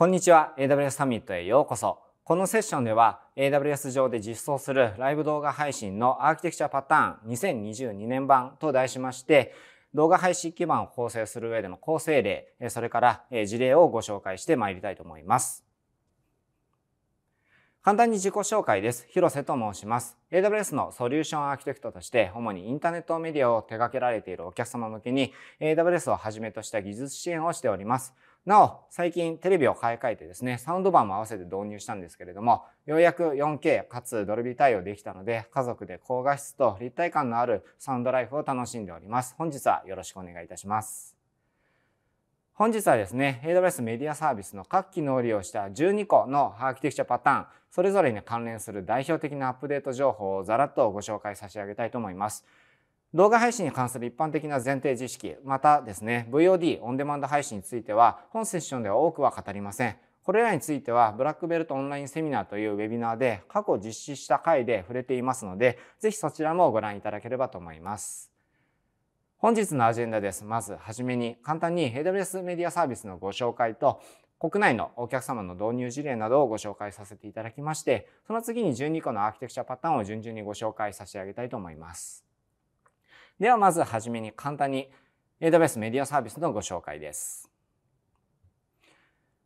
こんにちは AWS サミットへようこそこのセッションでは AWS 上で実装するライブ動画配信のアーキテクチャパターン2022年版と題しまして動画配信基盤を構成する上での構成例それから事例をご紹介してまいりたいと思います簡単に自己紹介です。広瀬と申します。AWS のソリューションアーキテクトとして、主にインターネットメディアを手掛けられているお客様向けに、AWS をはじめとした技術支援をしております。なお、最近テレビを買い替えてですね、サウンドバーも合わせて導入したんですけれども、ようやく 4K かつドルビー対応できたので、家族で高画質と立体感のあるサウンドライフを楽しんでおります。本日はよろしくお願いいたします。本日はですね、AWS メディアサービスの各機能を利用した12個のアーキテクチャパターン、それぞれに関連する代表的なアップデート情報をざらっとご紹介差し上げたいと思います。動画配信に関する一般的な前提知識、またですね、VOD、オンデマンド配信については、本セッションでは多くは語りません。これらについては、ブラックベルトオンラインセミナーというウェビナーで過去実施した回で触れていますので、ぜひそちらもご覧いただければと思います。本日のアジェンダです。まず、はじめに簡単に AWS メディアサービスのご紹介と、国内のお客様の導入事例などをご紹介させていただきまして、その次に12個のアーキテクチャパターンを順々にご紹介差し上げたいと思います。ではまずはじめに簡単に AWS メディアサービスのご紹介です。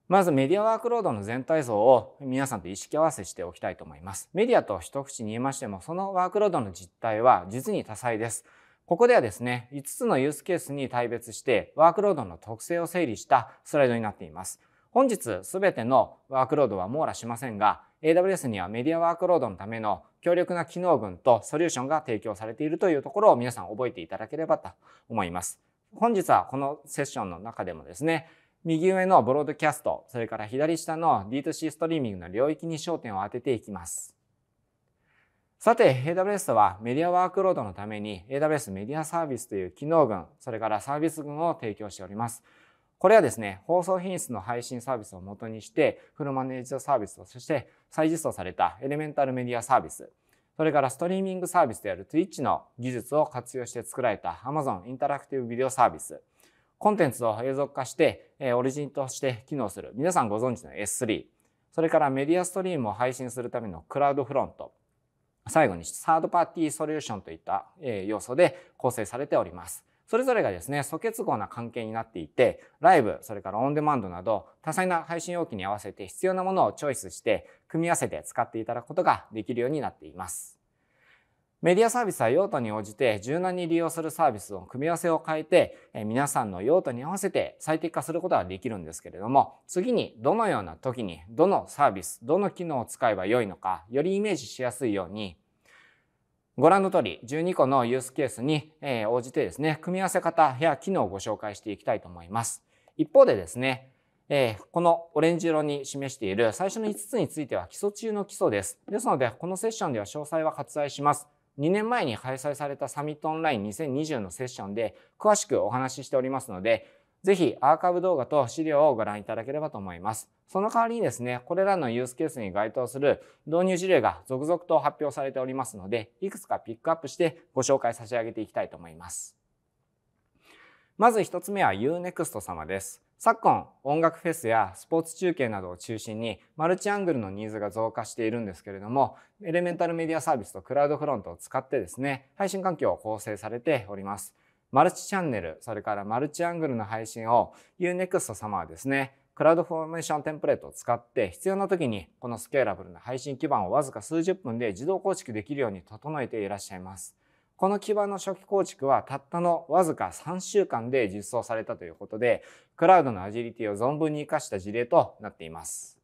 まずメディアワークロードの全体像を皆さんと意識合わせしておきたいと思います。メディアと一口に言いましても、そのワークロードの実態は実に多彩です。ここではですね、5つのユースケースに対別してワークロードの特性を整理したスライドになっています。本日全てのワークロードは網羅しませんが AWS にはメディアワークロードのための強力な機能群とソリューションが提供されているというところを皆さん覚えていただければと思います。本日はこのセッションの中でもですね、右上のブロードキャスト、それから左下の D2C ストリーミングの領域に焦点を当てていきます。さて、AWS はメディアワークロードのために AWS メディアサービスという機能群、それからサービス群を提供しております。これはですね、放送品質の配信サービスを元にして、フルマネージドサービスとして再実装されたエレメンタルメディアサービス、それからストリーミングサービスである Twitch の技術を活用して作られた Amazon インタラクティブビデオサービス、コンテンツを永続化して、オリジンとして機能する、皆さんご存知の S3、それからメディアストリームを配信するためのクラウドフロント、最後にサードパーティーソリューションといった要素で構成されております。それぞれがですね、素結合な関係になっていて、ライブ、それからオンデマンドなど、多彩な配信容器に合わせて必要なものをチョイスして、組み合わせて使っていただくことができるようになっています。メディアサービスは用途に応じて柔軟に利用するサービスの組み合わせを変えて、皆さんの用途に合わせて最適化することができるんですけれども、次にどのような時に、どのサービス、どの機能を使えばよいのか、よりイメージしやすいように、ご覧の通り12個のユースケースに応じてですね、組み合わせ方や機能をご紹介していきたいと思います。一方でですね、このオレンジ色に示している最初の5つについては基礎中の基礎です。ですので、このセッションでは詳細は割愛します。2年前に開催されたサミットオンライン2020のセッションで詳しくお話ししておりますので、ぜひアーカイブ動画と資料をご覧いただければと思います。その代わりにですね、これらのユースケースに該当する導入事例が続々と発表されておりますので、いくつかピックアップしてご紹介差し上げていきたいと思います。まず1つ目は UNEXT 様です。昨今、音楽フェスやスポーツ中継などを中心にマルチアングルのニーズが増加しているんですけれども、エレメンタルメディアサービスとクラウドフロントを使ってですね、配信環境を構成されております。マルチチャンネル、それからマルチアングルの配信を Unext 様はですね、クラウドフォーメーションテンプレートを使って必要な時にこのスケーラブルな配信基盤をわずか数十分で自動構築できるように整えていらっしゃいます。この基盤の初期構築はたったのわずか3週間で実装されたということで、クラウドのアジリティを存分に活かした事例となっています。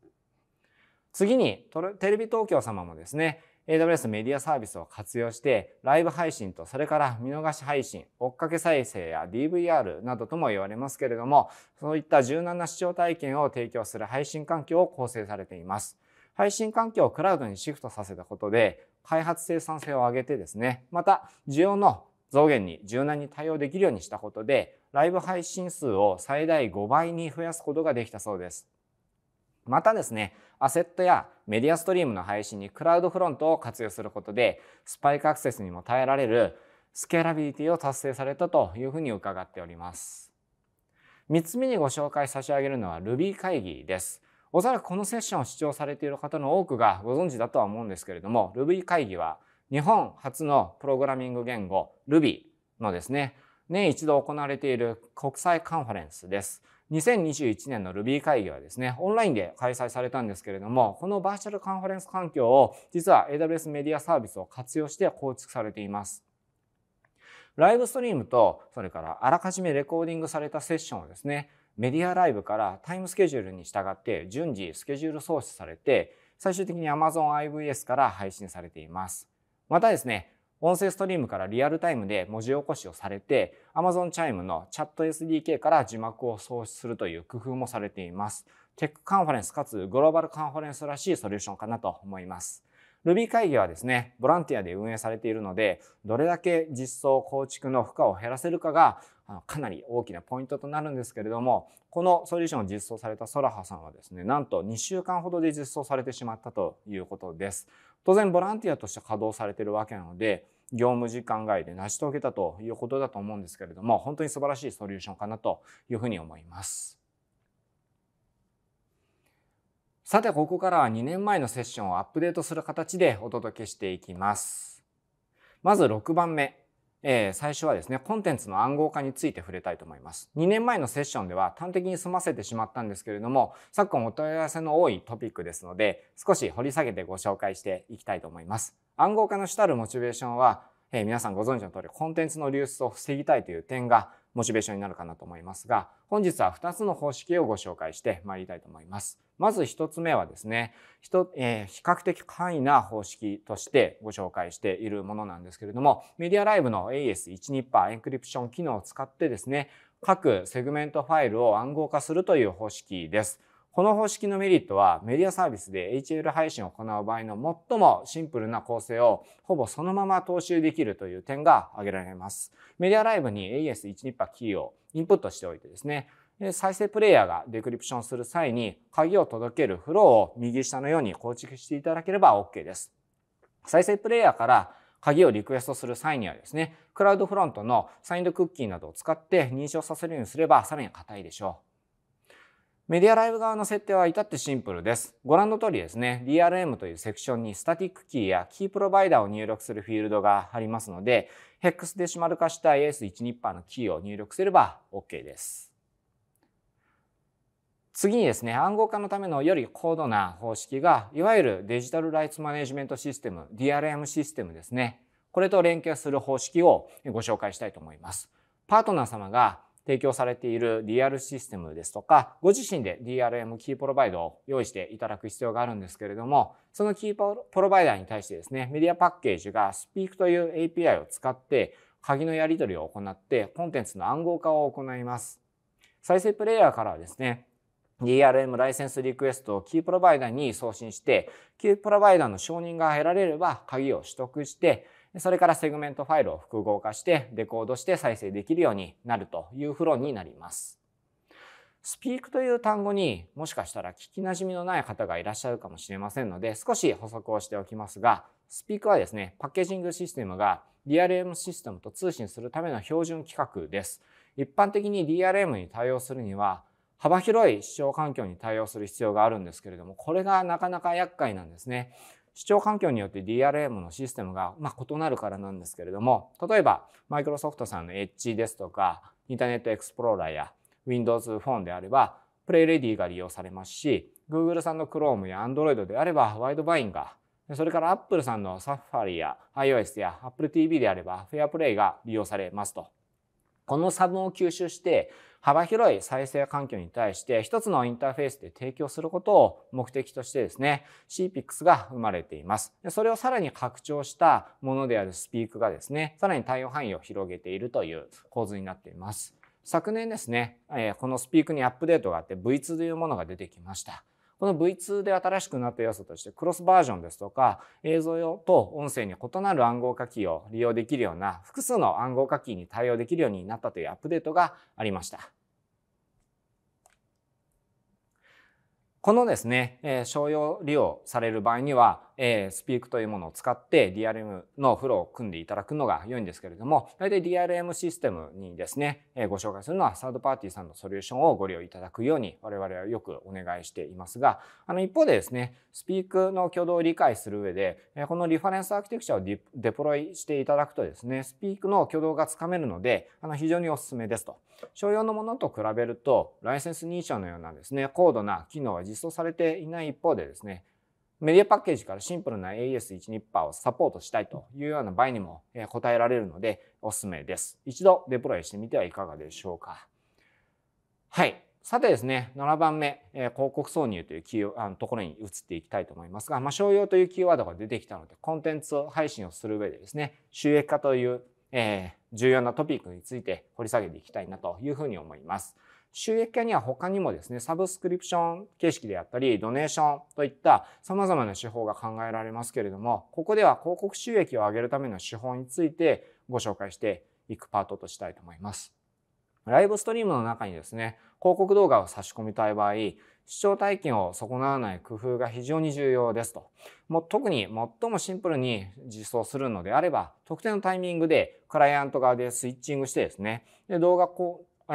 次に、テレビ東京様もですね、AWS メディアサービスを活用してライブ配信とそれから見逃し配信追っかけ再生や DVR などとも言われますけれどもそういった柔軟な視聴体験を提供する配信環境を構成されています配信環境をクラウドにシフトさせたことで開発生産性を上げてですねまた需要の増減に柔軟に対応できるようにしたことでライブ配信数を最大5倍に増やすことができたそうですまたですね、アセットやメディアストリームの配信にクラウドフロントを活用することで、スパイクアクセスにも耐えられるスケーラビリティを達成されたというふうに伺っております。3つ目にご紹介差し上げるのは Ruby 会議です。おそらくこのセッションを視聴されている方の多くがご存知だとは思うんですけれども、Ruby 会議は日本初のプログラミング言語 Ruby のですね、年一度行われている国際カンファレンスです。2021年の Ruby 会議はですね、オンラインで開催されたんですけれども、このバーチャルカンファレンス環境を実は AWS メディアサービスを活用して構築されています。ライブストリームと、それからあらかじめレコーディングされたセッションをですね、メディアライブからタイムスケジュールに従って順次スケジュール創出されて、最終的に Amazon IVS から配信されています。またですね、音声ストリームからリアルタイムで文字起こしをされて Amazon Chime のチャット SDK から字幕を送出するという工夫もされています。テックカンファレンスかつグローバルカンファレンスらしいソリューションかなと思います。Ruby 会議はですね、ボランティアで運営されているので、どれだけ実装構築の負荷を減らせるかがかなり大きなポイントとなるんですけれども、このソリューションを実装されたソラハさんはですね、なんと2週間ほどで実装されてしまったということです。当然ボランティアとして稼働されてるわけなので業務時間外で成し遂げたということだと思うんですけれども本当に素晴らしいソリューションかなというふうに思います。さてここからは2年前のセッションをアップデートする形でお届けしていきます。まず6番目えー、最初はですね、コンテンツの暗号化について触れたいと思います。2年前のセッションでは端的に済ませてしまったんですけれども、昨今お問い合わせの多いトピックですので、少し掘り下げてご紹介していきたいと思います。暗号化の主たるモチベーションは、えー、皆さんご存知の通り、コンテンツの流出を防ぎたいという点がモチベーションになるかなと思いますが、本日は2つの方式をご紹介してまいりたいと思います。まず1つ目はですね、えー、比較的簡易な方式としてご紹介しているものなんですけれども、メディアライブの a s 1 2ーエンクリプション機能を使ってですね、各セグメントファイルを暗号化するという方式です。この方式のメリットはメディアサービスで HL 配信を行う場合の最もシンプルな構成をほぼそのまま踏襲できるという点が挙げられます。メディアライブに a s 1 2 8キーをインプットしておいてですね、再生プレイヤーがデクリプションする際に鍵を届けるフローを右下のように構築していただければ OK です。再生プレイヤーから鍵をリクエストする際にはですね、クラウドフロントのサインドクッキーなどを使って認証させるようにすればさらに硬いでしょう。メディアライブ側の設定は至ってシンプルです。ご覧の通りですね、DRM というセクションにスタティックキーやキープロバイダーを入力するフィールドがありますので、ヘックスデシマル化した a s 1 2ーのキーを入力すれば OK です。次にですね、暗号化のためのより高度な方式が、いわゆるデジタルライツマネジメントシステム、DRM システムですね。これと連携する方式をご紹介したいと思います。パートナー様が提供されている DR システムですとか、ご自身で DRM キープロバイドを用意していただく必要があるんですけれども、そのキープロバイダーに対してですね、メディアパッケージが Speak という API を使って、鍵のやり取りを行って、コンテンツの暗号化を行います。再生プレイヤーからはですね、DRM ライセンスリクエストをキープロバイダーに送信して、キープロバイダーの承認が得られれば鍵を取得して、それからセグメントファイルを複合化してデコードして再生できるようになるというフローになります。スピークという単語にもしかしたら聞きなじみのない方がいらっしゃるかもしれませんので少し補足をしておきますが、スピークはですね、パッケージングシステムが DRM システムと通信するための標準規格です。一般的に DRM に対応するには幅広い視聴環境に対応する必要があるんですけれどもこれがなかなか厄介なんですね視聴環境によって DRM のシステムが、ま異なるからなんですけれども例えばマイクロソフトさんの Edge ですとかインターネットエクスプローラーや Windows Phone であればプレイレディが利用されますし Google さんの Chrome や Android であればワイドバインがそれから Apple さんの Safari や iOS や Apple TV であれば Fairplay が利用されますと。この差分を吸収して幅広い再生環境に対して一つのインターフェースで提供することを目的としてですね CPIX が生まれていますそれをさらに拡張したものであるスピークがですねさらに対応範囲を広げているという構図になっています昨年ですねこのスピークにアップデートがあって V2 というものが出てきましたこの V2 で新しくなった要素としてクロスバージョンですとか映像用と音声に異なる暗号化キーを利用できるような複数の暗号化キーに対応できるようになったというアップデートがありました。このですね、商用利用される場合には、えー、スピークというものを使って DRM のフローを組んでいただくのが良いんですけれども、大体 DRM システムにですね、えー、ご紹介するのはサードパーティーさんのソリューションをご利用いただくように我々はよくお願いしていますが、あの一方でですね、スピークの挙動を理解する上で、えー、このリファレンスアーキテクチャをデプロイしていただくとですね、スピークの挙動がつかめるので、あの非常にお勧めですと。商用のものと比べると、ライセンス認証のようなですね、高度な機能は実装されていない一方でですね、メディアパッケージからシンプルな AES12 をサポートしたいというような場合にも答えられるのでおすすめです。一度デプロイしてみてはいかがでしょうか。はい。さてですね、7番目、広告挿入というキーあのところに移っていきたいと思いますが、まあ、商用というキーワードが出てきたので、コンテンツを配信をする上でですね、収益化という、えー、重要なトピックについて掘り下げていきたいなというふうに思います。収益化には他にもですね、サブスクリプション形式であったり、ドネーションといった様々な手法が考えられますけれども、ここでは広告収益を上げるための手法についてご紹介していくパートとしたいと思います。ライブストリームの中にですね、広告動画を差し込みたい場合、視聴体験を損なわない工夫が非常に重要ですと。も特に最もシンプルに実装するのであれば、特定のタイミングでクライアント側でスイッチングしてですね、で動画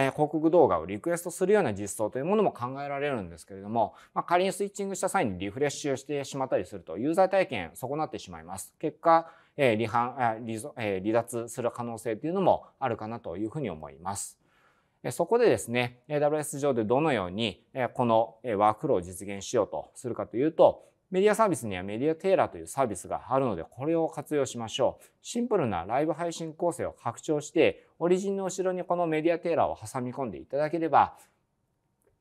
え広告動画をリクエストするような実装というものも考えられるんですけれども、ま仮にスイッチングした際にリフレッシュしてしまったりするとユーザー体験損なってしまいます。結果、え離反離離脱する可能性というのもあるかなというふうに思います。そこでですね、AWS 上でどのようにこのワークフローを実現しようとするかというと、メディアサービスにはメディアテーラーというサービスがあるので、これを活用しましょう。シンプルなライブ配信構成を拡張して、オリジンの後ろにこのメディアテーラーを挟み込んでいただければ、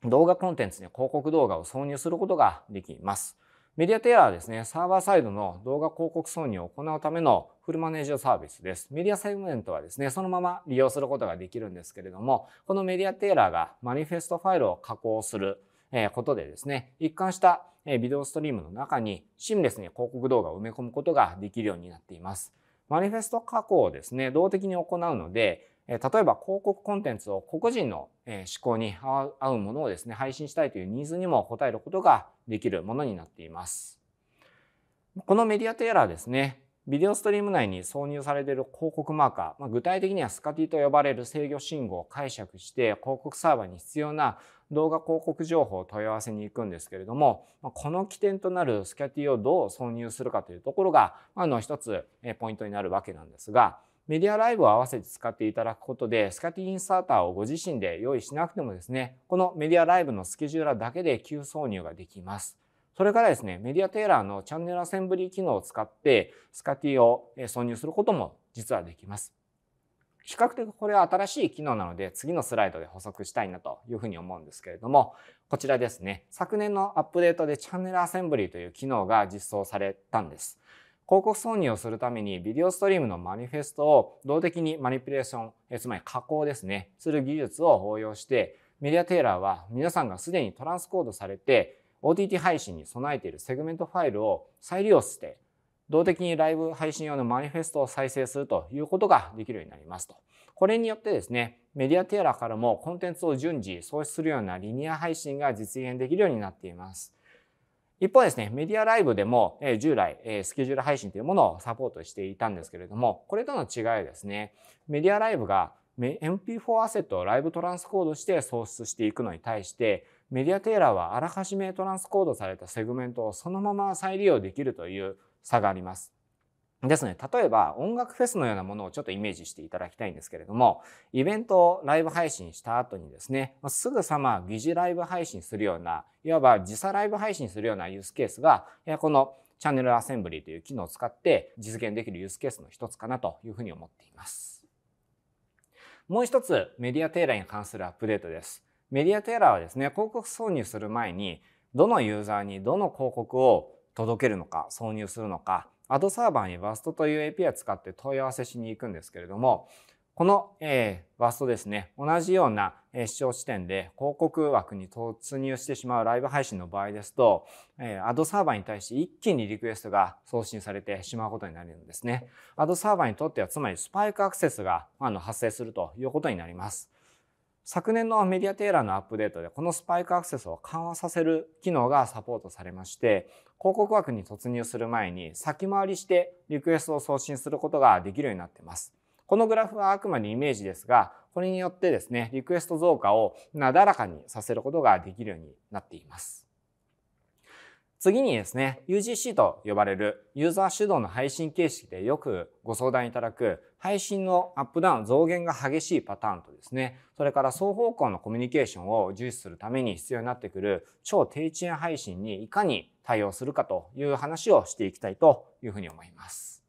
動画コンテンツに広告動画を挿入することができます。メディアテーラーはですね、サーバーサイドの動画広告挿入を行うためのフルマネージャーサービスです。メディアセグメントはですね、そのまま利用することができるんですけれども、このメディアテーラーがマニフェストファイルを加工することでですね、一貫したビデオストリームの中にシームレスに広告動画を埋め込むことができるようになっています。マニフェスト加工をですね、動的に行うので、例えば広告コンテンツを個々人の思考に合うものをですね、配信したいというニーズにも応えることができるものになっています。このメディアテーラーですね、ビデオストリーム内に挿入されている広告マーカー、まあ、具体的にはスカティと呼ばれる制御信号を解釈して広告サーバーに必要な動画広告情報を問い合わせに行くんですけれども、まあ、この起点となるスカティをどう挿入するかというところが、あの一つポイントになるわけなんですが、メディアライブを合わせて使っていただくことで、スカティインサーターをご自身で用意しなくてもですね、このメディアライブのスケジューラーだけで急挿入ができます。それからですね、メディアテーラーのチャンネルアセンブリー機能を使って、スカティを挿入することも実はできます。比較的これは新しい機能なので、次のスライドで補足したいなというふうに思うんですけれども、こちらですね、昨年のアップデートでチャンネルアセンブリーという機能が実装されたんです。広告挿入をするためにビデオストリームのマニフェストを動的にマニピュレーション、つまり加工ですね、する技術を応用して、メディアテーラーは皆さんがすでにトランスコードされて OTT 配信に備えているセグメントファイルを再利用して動的にライブ配信用のマニフェストを再生するということができるようになりますと。これによってですね、メディアテーラーからもコンテンツを順次創出するようなリニア配信が実現できるようになっています。一方ですね、メディアライブでも従来スケジュール配信というものをサポートしていたんですけれども、これとの違いはですね、メディアライブが MP4 アセットをライブトランスコードして創出していくのに対して、メディアテーラーはあらかじめトランスコードされたセグメントをそのまま再利用できるという差があります。ですね、例えば音楽フェスのようなものをちょっとイメージしていただきたいんですけれどもイベントをライブ配信した後にですねすぐさま疑似ライブ配信するようないわば時差ライブ配信するようなユースケースがこのチャンネルアセンブリーという機能を使って実現できるユースケースの一つかなというふうに思っています。もう一つメディアテーラーに関するアップデートです。メディアテラーはですね、広告挿入する前に、どのユーザーにどの広告を届けるのか、挿入するのか、アドサーバーに WAST という API を使って問い合わせしに行くんですけれども、この、え a ワーストですね、同じような、え視聴地点で広告枠に突入してしまうライブ配信の場合ですと、えー、アドサーバーに対して一気にリクエストが送信されてしまうことになるんですね。アドサーバーにとってはつまりスパイクアクセスがあの発生するということになります。昨年のメディアテーラーのアップデートでこのスパイクアクセスを緩和させる機能がサポートされまして広告枠に突入する前に先回りしてリクエストを送信することができるようになっています。このグラフはあくまでイメージですがこれによってですねリクエスト増加をなだらかにさせることができるようになっています。次にですね、UGC と呼ばれるユーザー主導の配信形式でよくご相談いただく配信のアップダウン、増減が激しいパターンとですね、それから双方向のコミュニケーションを重視するために必要になってくる超低遅延配信にいかに対応するかという話をしていきたいというふうに思います。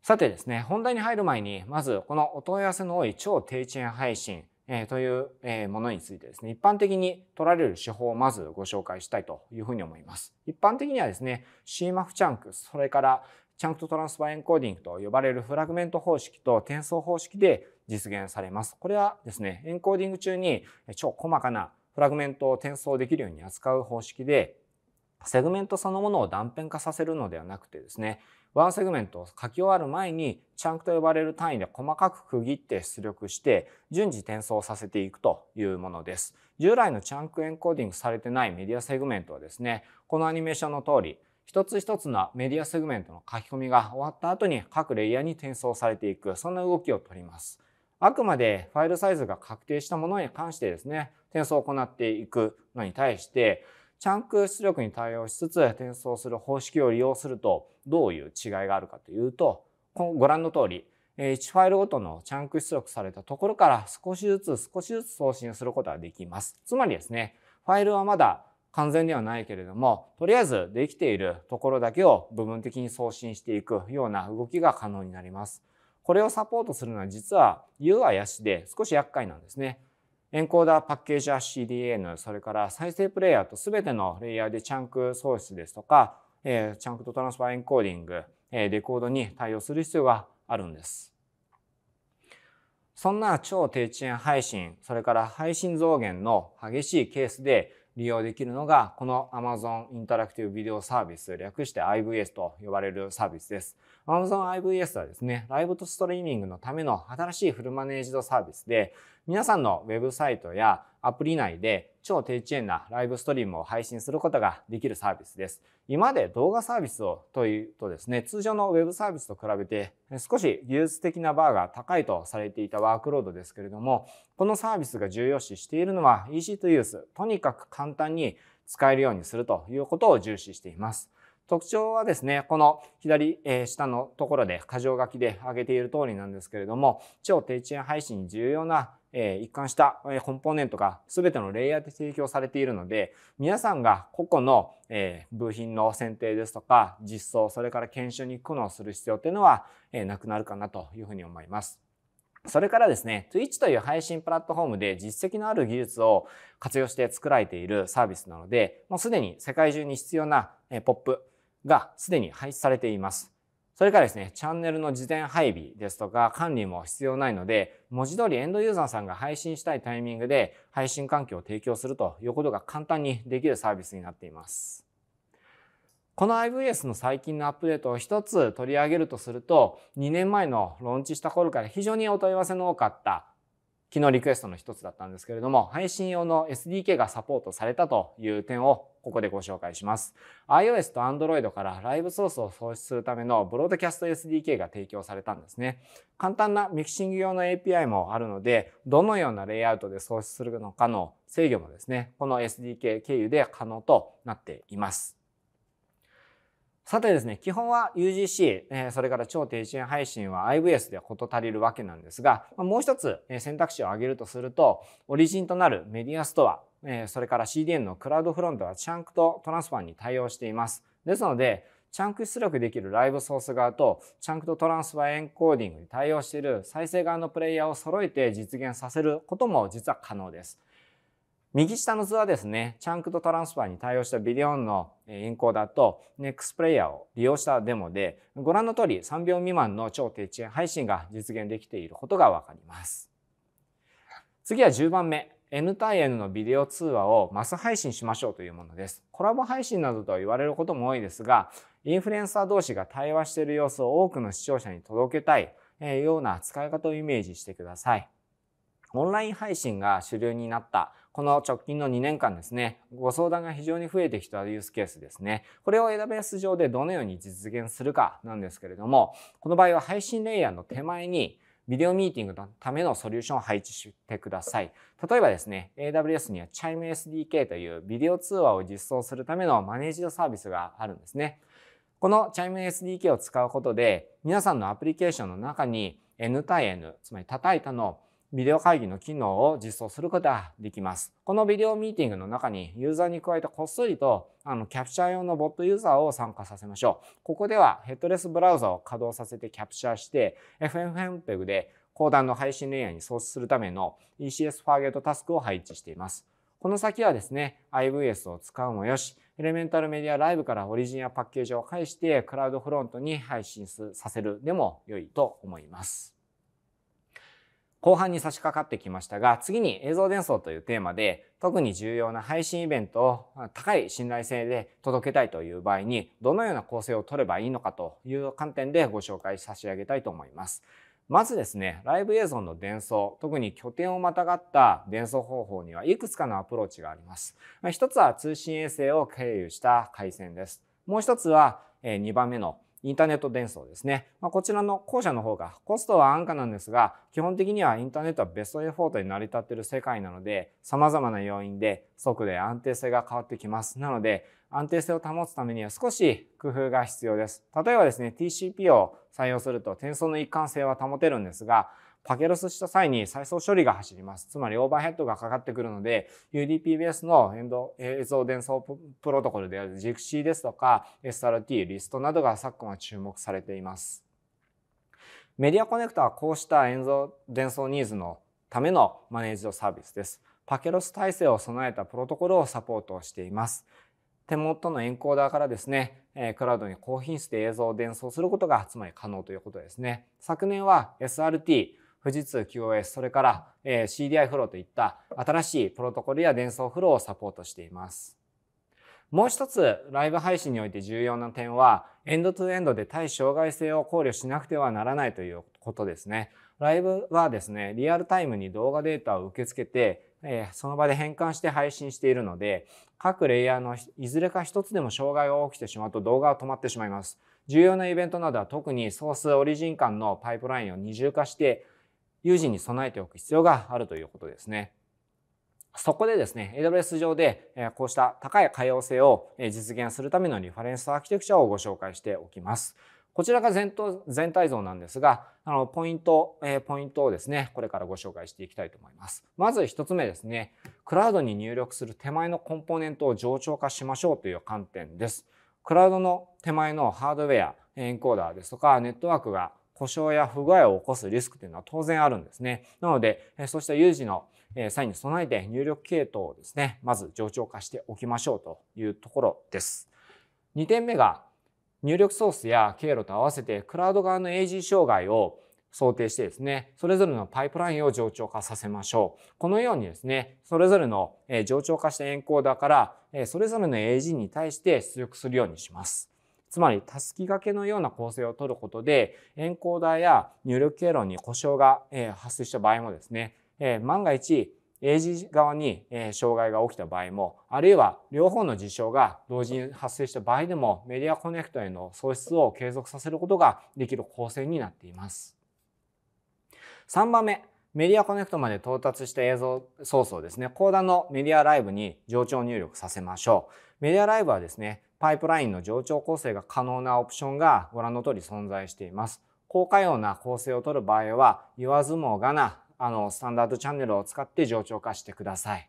さてですね、本題に入る前に、まずこのお問い合わせの多い超低遅延配信、えー、という、えー、ものについてですね、一般的に取られる手法をまずご紹介したいというふうに思います。一般的にはですね、CMAF チャンク、それからチャンクとトランスファーエンコーディングと呼ばれるフラグメント方式と転送方式で実現されます。これはですね、エンコーディング中に超細かなフラグメントを転送できるように扱う方式で、セグメントそのものを断片化させるのではなくてですね、ワンセグメントを書き終わる前にチャンクと呼ばれる単位で細かく区切って出力して順次転送させていくというものです。従来のチャンクエンコーディングされてないメディアセグメントはですね、このアニメーションの通り一つ一つのメディアセグメントの書き込みが終わった後に各レイヤーに転送されていく、そんな動きをとります。あくまでファイルサイズが確定したものに関してですね、転送を行っていくのに対して、チャンク出力に対応しつつ転送する方式を利用するとどういう違いがあるかというとご覧の通り1ファイルごとのチャンク出力されたところから少しずつ少しずつ送信することができます。つまりですね、ファイルはまだ完全ではないけれども、とりあえずできているところだけを部分的に送信していくような動きが可能になります。これをサポートするのは実は UI やしで少し厄介なんですね。エンコーダー、パッケージャー、CDN、それから再生プレイヤーと全てのレイヤーでチャンク創出ですとか、えー、チャンクとトランスファーエンコーディング、えー、レコードに対応する必要があるんです。そんな超低遅延配信、それから配信増減の激しいケースで、利用できるのがこの Amazon インタラクティブビデオサービス略して IVS と呼ばれるサービスです。Amazon IVS はですね、ライブとストリーミングのための新しいフルマネージドサービスで皆さんのウェブサイトやアプリ内で超低遅延なライブストリームを配信することができるサービスです。今まで動画サービスをというとですね、通常の web サービスと比べて少し技術的なバーが高いとされていたワークロードですけれども、このサービスが重要視しているのは e c 2ユース、とにかく簡単に使えるようにするということを重視しています。特徴はですね、この左下のところで箇条書きで挙げている通りなんですけれども、超低遅延配信に重要なえ一貫したコンポーネントが全てのレイヤーで提供されているので皆さんが個々の、え部品の選定ですとか実装それから研修に苦悩する必要っていうのは、えなくなるかなというふうに思います。それからですね、Twitch という配信プラットフォームで実績のある技術を活用して作られているサービスなので、もうすでに世界中に必要なポップがすでに配置されています。それからですね、チャンネルの事前配備ですとか管理も必要ないので、文字通りエンドユーザーさんが配信したいタイミングで配信環境を提供するということが簡単にできるサービスになっています。この IVS の最近のアップデートを一つ取り上げるとすると、2年前のローンチした頃から非常にお問い合わせの多かった機能リクエストの一つだったんですけれども、配信用の SDK がサポートされたという点をここでご紹介します。iOS と Android からライブソースを創出するためのブロードキャスト SDK が提供されたんですね。簡単なミキシング用の API もあるので、どのようなレイアウトで創出するのかの制御もですね、この SDK 経由で可能となっています。さてですね、基本は UGC、それから超低遅延配信は IVS で事足りるわけなんですが、もう一つ選択肢を挙げるとすると、オリジンとなるメディアストア、えそれから CDN のクラウドフロントはチャンクとトランスファンに対応しています。ですので、チャンク出力できるライブソース側と、チャンクとトランスファーエンコーディングに対応している再生側のプレイヤーを揃えて実現させることも実は可能です。右下の図はですね、チャンクとトランスファーに対応したビデオンのエンコーダーと NEX プレイヤーを利用したデモで、ご覧の通り3秒未満の超低遅延配信が実現できていることがわかります。次は10番目、N 対 N のビデオ通話をマス配信しましょうというものです。コラボ配信などと言われることも多いですが、インフルエンサー同士が対話している様子を多くの視聴者に届けたい、えような使い方をイメージしてください。オンライン配信が主流になったこの直近の2年間ですね、ご相談が非常に増えてきたユースケースですね。これを AWS 上でどのように実現するかなんですけれども、この場合は配信レイヤーの手前にビデオミーティングのためのソリューションを配置してください。例えばですね、AWS には Chime SDK というビデオ通話を実装するためのマネージドサービスがあるんですね。この Chime SDK を使うことで、皆さんのアプリケーションの中に N 対 N、つまり叩いたのビデオ会議の機能を実装することができます。このビデオミーティングの中にユーザーに加えてこっそりとあのキャプチャー用のボットユーザーを参加させましょう。ここではヘッドレスブラウザを稼働させてキャプチャーして f f m p e g で後段の配信レイヤーに送出するための ECS ファーゲートタスクを配置しています。この先はですね、IVS を使うもよし、エレメンタルメディアライブからオリジンやパッケージを介してクラウドフロントに配信させるでも良いと思います。後半に差し掛かってきましたが、次に映像伝送というテーマで、特に重要な配信イベントを高い信頼性で届けたいという場合に、どのような構成を取ればいいのかという観点でご紹介差し上げたいと思います。まずですね、ライブ映像の伝送、特に拠点をまたがった伝送方法にはいくつかのアプローチがあります。一つは通信衛星を経由した回線です。もう一つは2番目のインターネット伝送ですね。まあ、こちらの後者の方がコストは安価なんですが、基本的にはインターネットはベストエフォートに成り立っている世界なので、様々な要因で速度や安定性が変わってきます。なので、安定性を保つためには少し工夫が必要です。例えばですね、TCP を採用すると転送の一貫性は保てるんですが、パケロスした際に再送処理が走ります。つまりオーバーヘッドがかかってくるので、UDP-BS の映像伝送プロトコルである JIXC ですとか SRT、リストなどが昨今は注目されています。メディアコネクタはこうした映像伝送ニーズのためのマネージドサービスです。パケロス体制を備えたプロトコルをサポートしています。手元のエンコーダーからですね、クラウドに高品質で映像を伝送することがつまり可能ということですね。昨年は SRT、富士通 QoS、それから、え CDI フローといった新しいプロトコルや伝送フローをサポートしています。もう一つ、ライブ配信において重要な点は、エンドトゥエンドで対障害性を考慮しなくてはならないということですね。ライブはですね、リアルタイムに動画データを受け付けて、えその場で変換して配信しているので、各レイヤーのいずれか一つでも障害が起きてしまうと動画は止まってしまいます。重要なイベントなどは特にソースオリジン間のパイプラインを二重化して有事に備えておく必要があるということですね。そこでですね、AWS 上でこうした高い可用性を実現するためのリファレンスアーキテクチャをご紹介しておきます。こちらが全体像なんですが、あの、ポイント、えポイントをですね、これからご紹介していきたいと思います。まず一つ目ですね、クラウドに入力する手前のコンポーネントを冗長化しましょうという観点です。クラウドの手前のハードウェア、エンコーダーですとか、ネットワークが故障や不具合を起こすリスクというのは当然あるんですね。なので、そうした有事の際に備えて入力系統をですね、まず冗長化しておきましょうというところです。2点目が、入力ソースや経路と合わせてクラウド側の AG 障害を想定してですね、それぞれのパイプラインを冗長化させましょう。このようにですね、それぞれの冗長化したエンコーダーから、それぞれの AG に対して出力するようにします。つまり、たすき掛けのような構成を取ることで、エンコーダーや入力経路に故障が発生した場合もですね、万が一、a 字側に障害が起きた場合も、あるいは両方の事象が同時に発生した場合でも、メディアコネクトへの喪失を継続させることができる構成になっています。3番目、メディアコネクトまで到達した映像ソースをですね、講談のメディアライブに冗長入力させましょう。メディアライブはですね、パイプラインの冗長構成が可能なオプションがご覧の通り存在しています。高可用な構成を取る場合は言わずもがなあのスタンダードチャンネルを使って冗長化してください。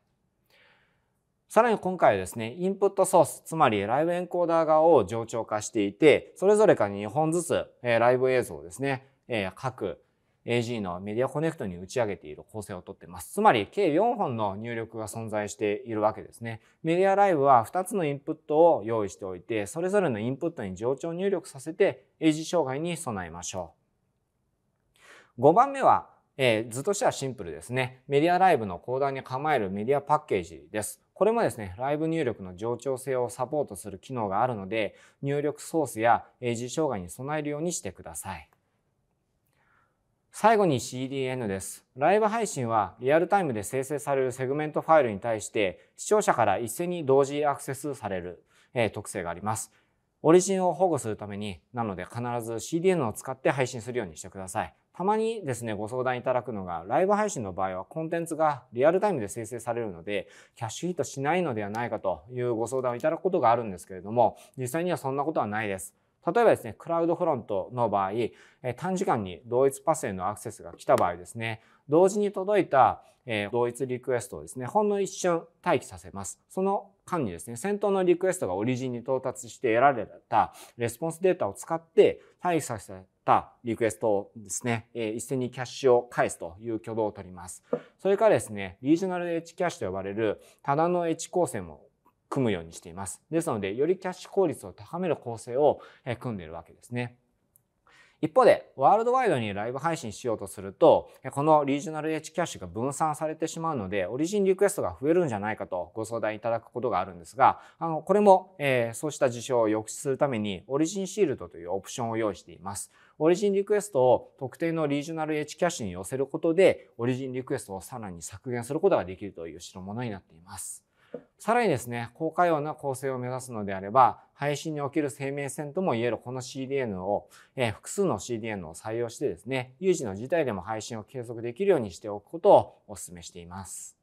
さらに今回はですね、インプットソース、つまりライブエンコーダー側を冗長化していて、それぞれか2本ずつ、えライブ映像をですね、え各 AG のメディアコネクトに打ち上げている構成をとってます。つまり計4本の入力が存在しているわけですね。メディアライブは2つのインプットを用意しておいて、それぞれのインプットに冗長入力させて AG 障害に備えましょう。5番目は、えー、図としてはシンプルですね。メディアライブの講談に構えるメディアパッケージです。これもですね、ライブ入力の冗長性をサポートする機能があるので、入力ソースや AG 障害に備えるようにしてください。最後に CDN です。ライブ配信はリアルタイムで生成されるセグメントファイルに対して視聴者から一斉に同時アクセスされる、え特性があります。オリジンを保護するために、なので必ず CDN を使って配信するようにしてください。たまにですね、ご相談いただくのが、ライブ配信の場合はコンテンツがリアルタイムで生成されるので、キャッシュヒットしないのではないかというご相談をいただくことがあるんですけれども、実際にはそんなことはないです。例えばですね、クラウドフロントの場合、短時間に同一パスへのアクセスが来た場合ですね、同時に届いた同一リクエストをですね、ほんの一瞬待機させます。その間にですね、先頭のリクエストがオリジンに到達して得られたレスポンスデータを使って待機させたリクエストをですね、一斉にキャッシュを返すという挙動をとります。それからですね、リージョナル H キャッシュと呼ばれるただのエッジ構成も組むようにしています。ですので、よりキャッシュ効率を高める構成を組んでいるわけですね。一方で、ワールドワイドにライブ配信しようとすると、このリージョナル H キャッシュが分散されてしまうので、オリジンリクエストが増えるんじゃないかとご相談いただくことがあるんですが、あの、これも、えー、そうした事象を抑止するために、オリジンシールドというオプションを用意しています。オリジンリクエストを特定のリージョナル H キャッシュに寄せることで、オリジンリクエストをさらに削減することができるという代物になっています。さらにですね、高価用な構成を目指すのであれば、配信における生命線ともいえるこの CDN を、えー、複数の CDN を採用してですね、有事の事態でも配信を継続できるようにしておくことをお勧めしています。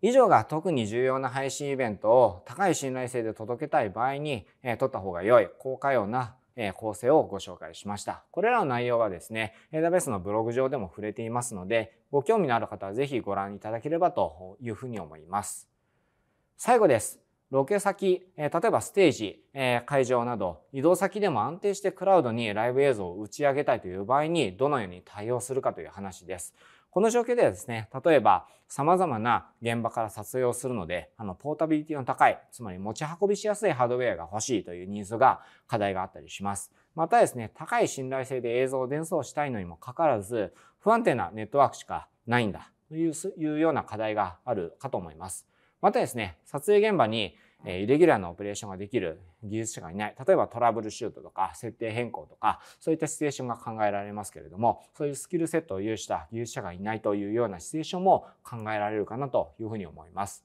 以上が特に重要な配信イベントを高い信頼性で届けたい場合に、えー、取った方が良い高価用なえ構成をご紹介しました。これらの内容はですね、AWS のブログ上でも触れていますので、ご興味のある方はぜひご覧いただければというふうに思います。最後です。ロケ先、例えばステージ、会場など移動先でも安定してクラウドにライブ映像を打ち上げたいという場合にどのように対応するかという話です。この状況ではですね、例えば様々な現場から撮影をするので、あの、ポータビリティの高い、つまり持ち運びしやすいハードウェアが欲しいというニーズが課題があったりします。またですね、高い信頼性で映像を伝送したいのにもかかわらず、不安定なネットワークしかないんだというような課題があるかと思います。またですね、撮影現場にえイレギュラーのオペレーションができる技術者がいない例えばトラブルシュートとか設定変更とかそういったシチュエーションが考えられますけれどもそういうスキルセットを有した技術者がいないというようなシチュエーションも考えられるかなというふうに思います。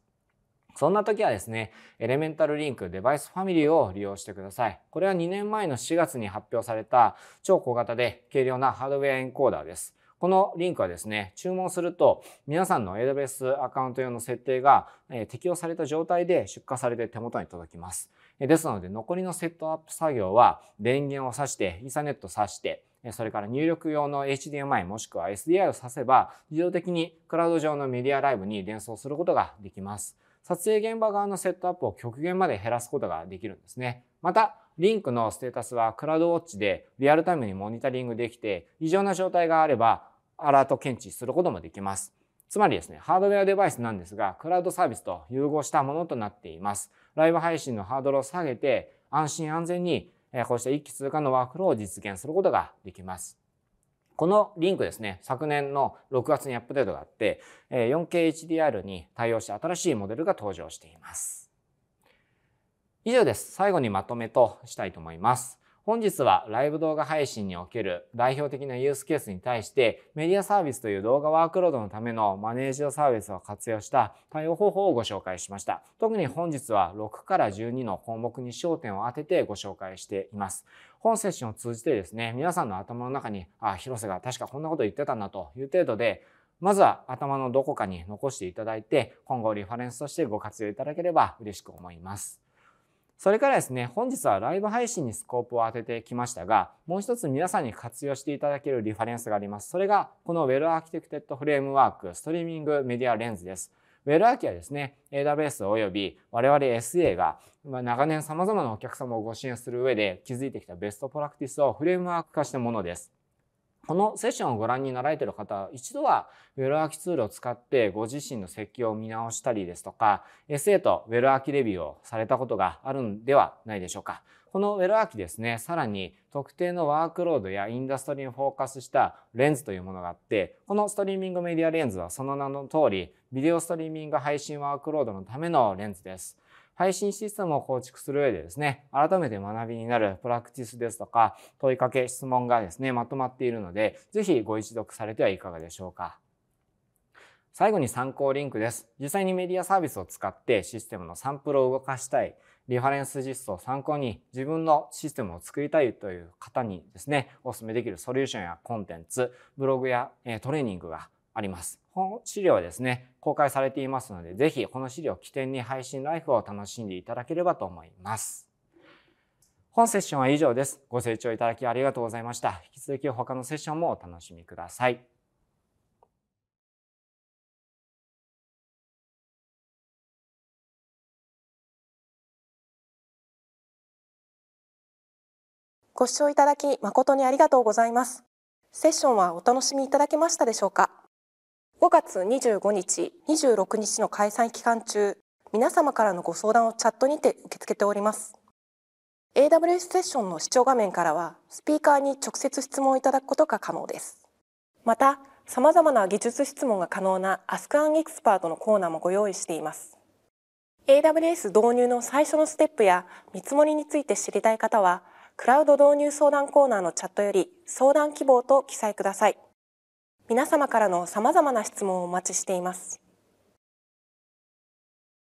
そんな時はですね、エレメンタルリンクデバイスファミリーを利用してください。これは2年前の4月に発表された超小型で軽量なハードウェアエンコーダーです。このリンクはですね、注文すると皆さんの AWS アカウント用の設定が適用された状態で出荷されて手元に届きます。ですので残りのセットアップ作業は電源を挿して、イーサネット挿して、それから入力用の HDMI もしくは SDI を挿せば自動的にクラウド上のメディアライブに伝送することができます。撮影現場側のセットアップを極限まで減らすことができるんですね。また、リンクのステータスはクラウドウォッチでリアルタイムにモニタリングできて、異常な状態があればアラート検知することもできます。つまりですね、ハードウェアデバイスなんですが、クラウドサービスと融合したものとなっています。ライブ配信のハードルを下げて、安心安全に、こうした一気通過のワークフローを実現することができます。このリンクですね、昨年の6月にアップデートがあって、4KHDR に対応した新しいモデルが登場しています。以上です。最後にまとめとしたいと思います。本日はライブ動画配信における代表的なユースケースに対してメディアサービスという動画ワークロードのためのマネージドサービスを活用した対応方法をご紹介しました。特に本日は6から12の項目に焦点を当ててご紹介しています。本セッションを通じてですね、皆さんの頭の中に、あ、広瀬が確かこんなこと言ってたんだという程度で、まずは頭のどこかに残していただいて、今後リファレンスとしてご活用いただければ嬉しく思います。それからですね、本日はライブ配信にスコープを当ててきましたが、もう一つ皆さんに活用していただけるリファレンスがあります。それが、この Well Architected Framework ストリーミングメディアレンズです。Well Arch はですね、AWS 及び我々 SA が長年様々なお客様をご支援する上で築いてきたベストプラクティスをフレームワーク化したものです。このセッションをご覧になられている方は、一度はウェルアーキツールを使ってご自身の設計を見直したりですとか、SA とウェルアーキレビューをされたことがあるんではないでしょうか。このウェルアーキですね、さらに特定のワークロードやインダストリーにフォーカスしたレンズというものがあって、このストリーミングメディアレンズはその名の通り、ビデオストリーミング配信ワークロードのためのレンズです。配信システムを構築する上でですね、改めて学びになるプラクティスですとか、問いかけ、質問がですね、まとまっているので、ぜひご一読されてはいかがでしょうか。最後に参考リンクです。実際にメディアサービスを使ってシステムのサンプルを動かしたい、リファレンス実装を参考に自分のシステムを作りたいという方にですね、お勧めできるソリューションやコンテンツ、ブログやトレーニングがあります。この資料はですね、公開されていますので、ぜひこの資料を起点に配信ライフを楽しんでいただければと思います。本セッションは以上です。ご清聴いただきありがとうございました。引き続き他のセッションもお楽しみください。ご視聴いただき誠にありがとうございます。セッションはお楽しみいただけましたでしょうか5月25日、26日の開催期間中、皆様からのご相談をチャットにて受け付けております。AWS セッションの視聴画面からは、スピーカーに直接質問をいただくことが可能です。また、様々な技術質問が可能な Ask an Expert のコーナーもご用意しています。AWS 導入の最初のステップや見積もりについて知りたい方は、クラウド導入相談コーナーのチャットより相談希望と記載ください。皆様からのさまざまな質問をお待ちしています。